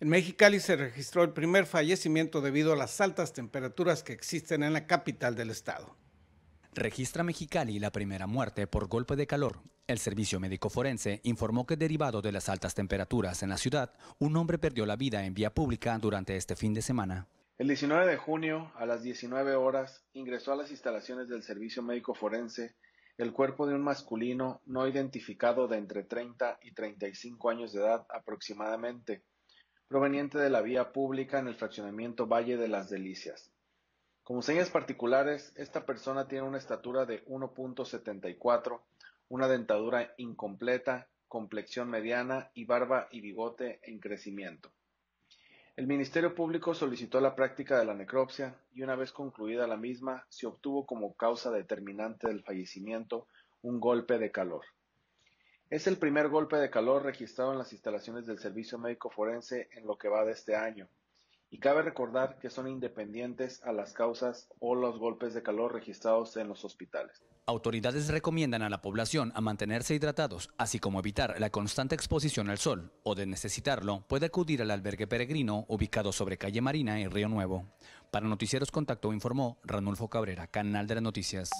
En Mexicali se registró el primer fallecimiento debido a las altas temperaturas que existen en la capital del estado. Registra Mexicali la primera muerte por golpe de calor. El servicio médico forense informó que derivado de las altas temperaturas en la ciudad, un hombre perdió la vida en vía pública durante este fin de semana. El 19 de junio, a las 19 horas, ingresó a las instalaciones del servicio médico forense el cuerpo de un masculino no identificado de entre 30 y 35 años de edad aproximadamente, proveniente de la vía pública en el fraccionamiento Valle de las Delicias. Como señas particulares, esta persona tiene una estatura de 1.74, una dentadura incompleta, complexión mediana y barba y bigote en crecimiento. El Ministerio Público solicitó la práctica de la necropsia y una vez concluida la misma se obtuvo como causa determinante del fallecimiento un golpe de calor. Es el primer golpe de calor registrado en las instalaciones del Servicio Médico Forense en lo que va de este año. Y cabe recordar que son independientes a las causas o los golpes de calor registrados en los hospitales. Autoridades recomiendan a la población a mantenerse hidratados, así como evitar la constante exposición al sol, o de necesitarlo, puede acudir al albergue peregrino ubicado sobre calle Marina y Río Nuevo. Para Noticieros Contacto informó Ranulfo Cabrera, Canal de las Noticias.